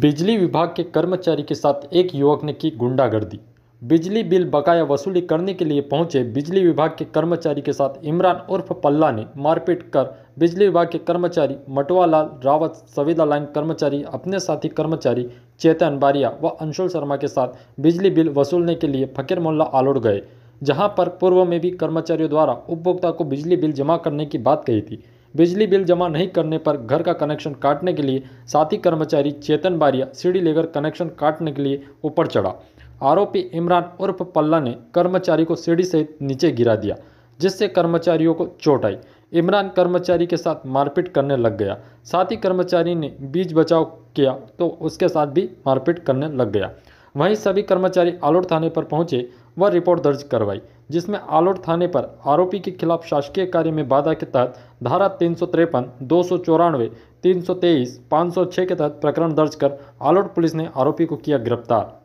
बिजली विभाग के कर्मचारी के साथ एक युवक ने की गुंडागर्दी बिजली बिल बकाया वसूली करने के लिए पहुंचे बिजली विभाग के कर्मचारी के साथ इमरान उर्फ पल्ला ने मारपीट कर बिजली विभाग के कर्मचारी मटवालाल रावत सविदा लाइन कर्मचारी अपने साथी कर्मचारी चेतन बारिया व अंशुल शर्मा के साथ बिजली बिल वसूलने के लिए फकीर मोहल्ला आलोड़ गए जहाँ पर पूर्व में भी कर्मचारियों द्वारा उपभोक्ता को बिजली बिल जमा करने की बात कही थी बिजली बिल जमा नहीं करने पर घर का कनेक्शन काटने के लिए साथी कर्मचारी चेतन बारिया सीढ़ी लेकर कनेक्शन काटने के लिए ऊपर चढ़ा आरोपी इमरान उर्फ पल्ला ने कर्मचारी को सीढ़ी सहित नीचे गिरा दिया जिससे कर्मचारियों को चोट आई इमरान कर्मचारी के साथ मारपीट करने लग गया साथ ही कर्मचारी ने बीच बचाव किया तो उसके साथ भी मारपीट करने लग गया वहीं सभी कर्मचारी आलोट थाने पर पहुंचे व रिपोर्ट दर्ज करवाई जिसमें आलोट थाने पर आरोपी के खिलाफ शासकीय कार्य में बाधा के तहत धारा तीन सौ तिरपन दो सौ चौरानवे तीन सौ तेईस पाँच सौ छः के तहत प्रकरण दर्ज कर आलोट पुलिस ने आरोपी को किया गिरफ्तार